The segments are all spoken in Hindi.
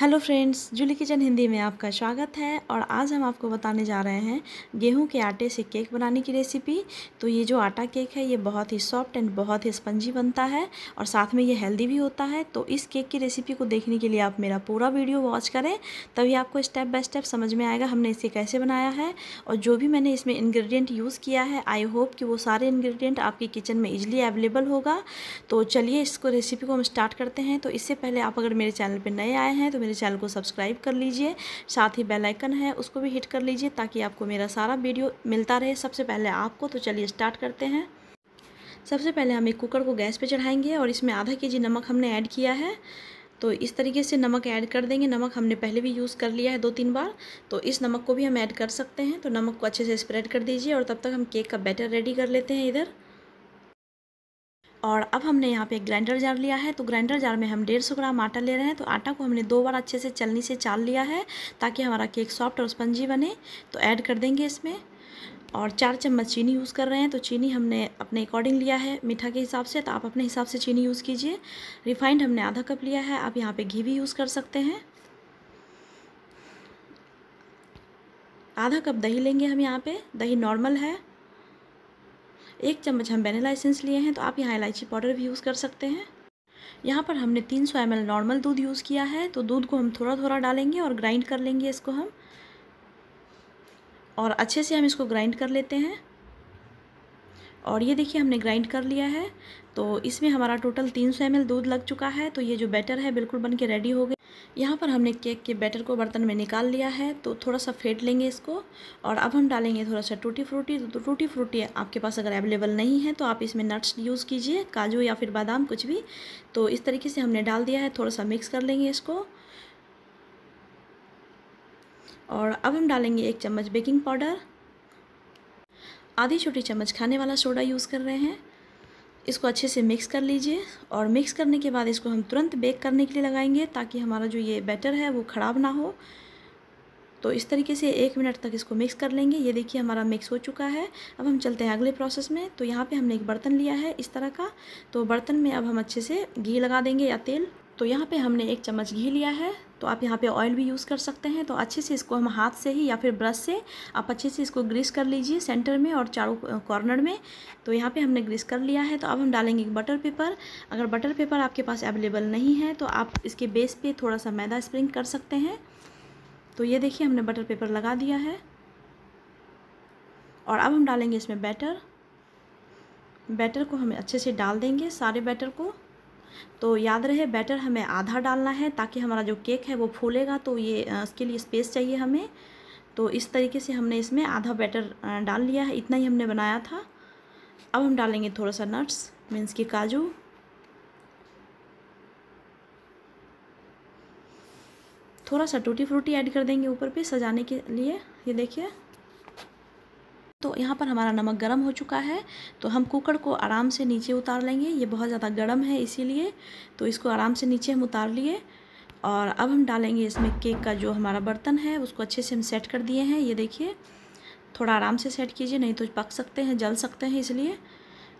hello friends Julie kitchen Hindi में आपका स्वागत है और आज हम आपको बताने जा रहे हैं गेहूं के आटे से केक बनाने की रेसिपी तो ये जो आटा केक है ये बहुत ही सॉफ्ट एंड बहुत ही स्पंजी बनता है और साथ में ये हेल्दी भी होता है तो इस केक की रेसिपी को देखने के लिए आप मेरा पूरा वीडियो वॉच करें तभी आपको स्टेप बाय स्टेप समझ में आएगा हमने इसे कैसे बनाया है और जो भी मैंने इसमें इन्ग्रीडियंट यूज़ किया है आई होप कि वो सारे इन्ग्रीडियंट आपके किचन में ईजिली अवेलेबल होगा तो चलिए इसको रेसिपी को हम स्टार्ट करते हैं तो इससे पहले आप अगर मेरे चैनल पर नए आए हैं तो मेरे चैनल को सब्सक्राइब कर लीजिए साथ ही बेलाइकन है उसको भी हिट कर लीजिए ताकि आपको मेरा सारा वीडियो मिलता रहे सबसे पहले आपको तो चलिए स्टार्ट करते हैं सबसे पहले हम एक कुकर को गैस पर चढ़ाएंगे और इसमें आधा के जी नमक हमने ऐड किया है तो इस तरीके से नमक ऐड कर देंगे नमक हमने पहले भी यूज़ कर लिया है दो तीन बार तो इस नमक को भी हम ऐड कर सकते हैं तो नमक को अच्छे से स्प्रेड कर दीजिए और तब तक हम केक का बैटर रेडी कर लेते हैं इधर और अब हमने यहाँ पे एक ग्राइंडर जार लिया है तो ग्राइंडर जार में हम डेढ़ सौ ग्राम आटा ले रहे हैं तो आटा को हमने दो बार अच्छे से चलनी से चाल लिया है ताकि हमारा केक सॉफ्ट और स्पंजी बने तो ऐड कर देंगे इसमें और चार चम्मच चीनी यूज़ कर रहे हैं तो चीनी हमने अपने अकॉर्डिंग लिया है मीठा के हिसाब से तो आप अपने हिसाब से चीनी यूज़ कीजिए रिफाइंड हमने आधा कप लिया है आप यहाँ पर घी भी यूज़ कर सकते हैं आधा कप दही लेंगे हम यहाँ पे दही नॉर्मल है एक चम्मच हम वेनिला एसेंस लिए हैं तो आप यहाँ इलायची पाउडर भी यूज़ कर सकते हैं यहाँ पर हमने 300 सौ नॉर्मल दूध यूज़ किया है तो दूध को हम थोड़ा थोड़ा डालेंगे और ग्राइंड कर लेंगे इसको हम और अच्छे से हम इसको ग्राइंड कर लेते हैं और ये देखिए हमने ग्राइंड कर लिया है तो इसमें हमारा टोटल 300 सौ दूध लग चुका है तो ये जो बैटर है बिल्कुल बन के रेडी हो गया यहाँ पर हमने केक के बैटर को बर्तन में निकाल लिया है तो थोड़ा सा फेंट लेंगे इसको और अब हम डालेंगे थोड़ा सा टूटी फ्रूटी तो, तो टूटी फ्रूटी आपके पास अगर अवेलेबल नहीं है तो आप इसमें नट्स यूज़ कीजिए काजू या फिर बादाम कुछ भी तो इस तरीके से हमने डाल दिया है थोड़ा सा मिक्स कर लेंगे इसको और अब हम डालेंगे एक चम्मच बेकिंग पाउडर आधी छोटी चम्मच खाने वाला सोडा यूज़ कर रहे हैं इसको अच्छे से मिक्स कर लीजिए और मिक्स करने के बाद इसको हम तुरंत बेक करने के लिए लगाएंगे ताकि हमारा जो ये बैटर है वो ख़राब ना हो तो इस तरीके से एक मिनट तक इसको मिक्स कर लेंगे ये देखिए हमारा मिक्स हो चुका है अब हम चलते हैं अगले प्रोसेस में तो यहाँ पे हमने एक बर्तन लिया है इस तरह का तो बर्तन में अब हम अच्छे से घी लगा देंगे या तेल तो यहाँ पे हमने एक चम्मच घी लिया है तो आप यहाँ पे ऑयल भी यूज़ कर सकते हैं तो अच्छे से इसको हम हाथ से ही या फिर ब्रश से आप अच्छे से इसको ग्रीस कर लीजिए सेंटर में और चारों कॉर्नर में तो यहाँ पे हमने ग्रीस कर लिया है तो अब हम डालेंगे बटर पेपर अगर बटर पेपर आपके पास अवेलेबल नहीं है तो आप इसके बेस पर थोड़ा सा मैदा स्प्रिंग कर सकते हैं तो ये देखिए हमने बटर पेपर लगा दिया है और अब हम डालेंगे इसमें बैटर बैटर को हम अच्छे से डाल देंगे सारे बैटर को तो याद रहे बैटर हमें आधा डालना है ताकि हमारा जो केक है वो फूलेगा तो ये इसके लिए स्पेस चाहिए हमें तो इस तरीके से हमने इसमें आधा बैटर डाल लिया है इतना ही हमने बनाया था अब हम डालेंगे थोड़ा सा नट्स मीन्स कि काजू थोड़ा सा टूटी फ्रूटी ऐड कर देंगे ऊपर पे सजाने के लिए ये देखिए तो यहाँ पर हमारा नमक गर्म हो चुका है तो हम कुकर को आराम से नीचे उतार लेंगे ये बहुत ज़्यादा गर्म है इसीलिए तो इसको आराम से नीचे हम उतार लिए और अब हम डालेंगे इसमें केक का जो हमारा बर्तन है उसको अच्छे से हम सेट कर दिए हैं ये देखिए थोड़ा आराम से सेट कीजिए नहीं तो पक सकते हैं जल सकते हैं इसलिए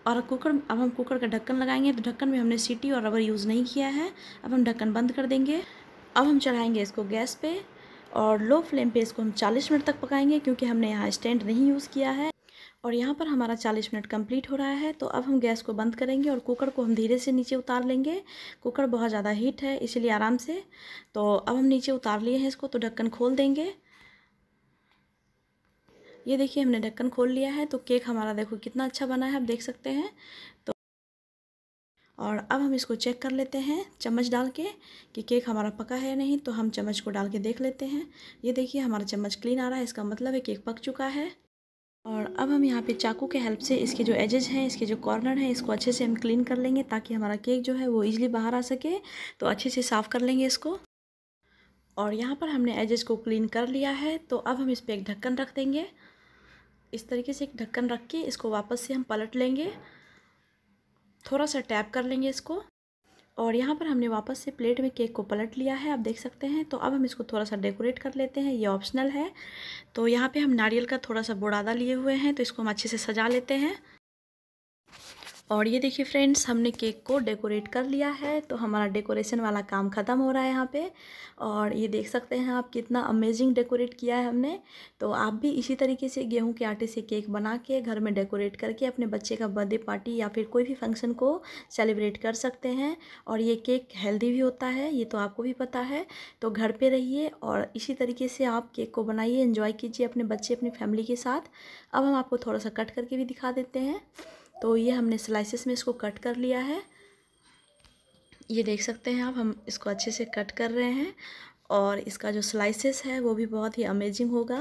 और कुकर अब हम कुकर का ढक्कन लगाएंगे तो ढक्कन में हमने सीटी और रबर यूज़ नहीं किया है अब हम ढक्कन बंद कर देंगे अब हम चढ़ाएँगे इसको गैस पर और लो फ्लेम पे इसको हम 40 मिनट तक पकाएंगे क्योंकि हमने यहाँ स्टैंड नहीं यूज़ किया है और यहाँ पर हमारा 40 मिनट कंप्लीट हो रहा है तो अब हम गैस को बंद करेंगे और कुकर को हम धीरे से नीचे उतार लेंगे कुकर बहुत ज़्यादा हीट है इसीलिए आराम से तो अब हम नीचे उतार लिए हैं इसको तो ढक्कन खोल देंगे ये देखिए हमने ढक्कन खोल लिया है तो केक हमारा देखो कितना अच्छा बना है आप देख सकते हैं तो और अब हम इसको चेक कर लेते हैं चम्मच डाल के कि केक हमारा पका है या नहीं तो हम चम्मच को डाल के देख लेते हैं ये देखिए हमारा चम्मच क्लीन आ रहा है इसका मतलब है केक पक चुका है और अब हम यहाँ पे चाकू के हेल्प से इसके जो एजेज हैं इसके जो कॉर्नर हैं इसको अच्छे से हम क्लीन कर लेंगे ताकि हमारा केक जो है वो ईजिली बाहर आ सके तो अच्छे से साफ़ कर लेंगे इसको और यहाँ पर हमने एजेज को क्लीन कर लिया है तो अब हम इस पर एक ढक्कन रख देंगे इस तरीके से एक ढक्कन रख के इसको वापस से हम पलट लेंगे थोड़ा सा टैप कर लेंगे इसको और यहाँ पर हमने वापस से प्लेट में केक को पलट लिया है आप देख सकते हैं तो अब हम इसको थोड़ा सा डेकोरेट कर लेते हैं ये ऑप्शनल है तो यहाँ पे हम नारियल का थोड़ा सा बुरादा लिए हुए हैं तो इसको हम अच्छे से सजा लेते हैं और ये देखिए फ्रेंड्स हमने केक को डेकोरेट कर लिया है तो हमारा डेकोरेशन वाला काम ख़त्म हो रहा है यहाँ पे और ये देख सकते हैं आप कितना अमेजिंग डेकोरेट किया है हमने तो आप भी इसी तरीके से गेहूं के आटे से केक बना के घर में डेकोरेट करके अपने बच्चे का बर्थडे पार्टी या फिर कोई भी फंक्शन को सेलिब्रेट कर सकते हैं और ये केक हेल्दी भी होता है ये तो आपको भी पता है तो घर पर रहिए और इसी तरीके से आप केक को बनाइए इन्जॉय कीजिए अपने बच्चे अपनी फैमिली के साथ अब हम आपको थोड़ा सा कट करके भी दिखा देते हैं तो ये हमने स्लाइसिस में इसको कट कर लिया है ये देख सकते हैं आप हम इसको अच्छे से कट कर रहे हैं और इसका जो स्लाइसिस है वो भी बहुत ही अमेजिंग होगा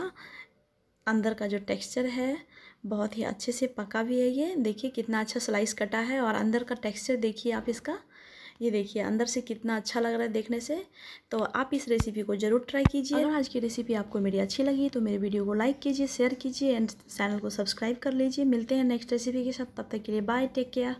अंदर का जो टेक्सचर है बहुत ही अच्छे से पका भी है ये देखिए कितना अच्छा स्लाइस कटा है और अंदर का टेक्सचर देखिए आप इसका ये देखिए अंदर से कितना अच्छा लग रहा है देखने से तो आप इस रेसिपी को ज़रूर ट्राई कीजिए और आज की रेसिपी आपको मेरी अच्छी लगी तो मेरे वीडियो को लाइक कीजिए शेयर कीजिए एंड चैनल को सब्सक्राइब कर लीजिए मिलते हैं नेक्स्ट रेसिपी के साथ तब तक के लिए बाय टेक केयर